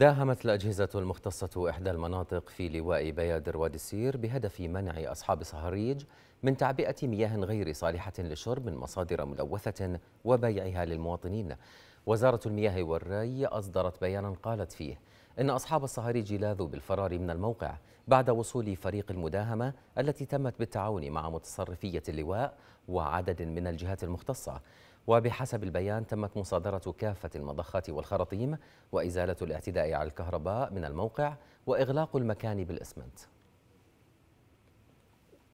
داهمت الأجهزة المختصة إحدى المناطق في لواء بيادر وادي السير بهدف منع أصحاب صهاريج من تعبئة مياه غير صالحة للشرب من مصادر ملوثة وبيعها للمواطنين وزارة المياه والري أصدرت بيانا قالت فيه إن أصحاب الصهاريج لاذوا بالفرار من الموقع بعد وصول فريق المداهمة التي تمت بالتعاون مع متصرفية اللواء وعدد من الجهات المختصة وبحسب البيان تمت مصادرة كافة المضخات والخراطيم وإزالة الاعتداء على الكهرباء من الموقع وإغلاق المكان بالإسمنت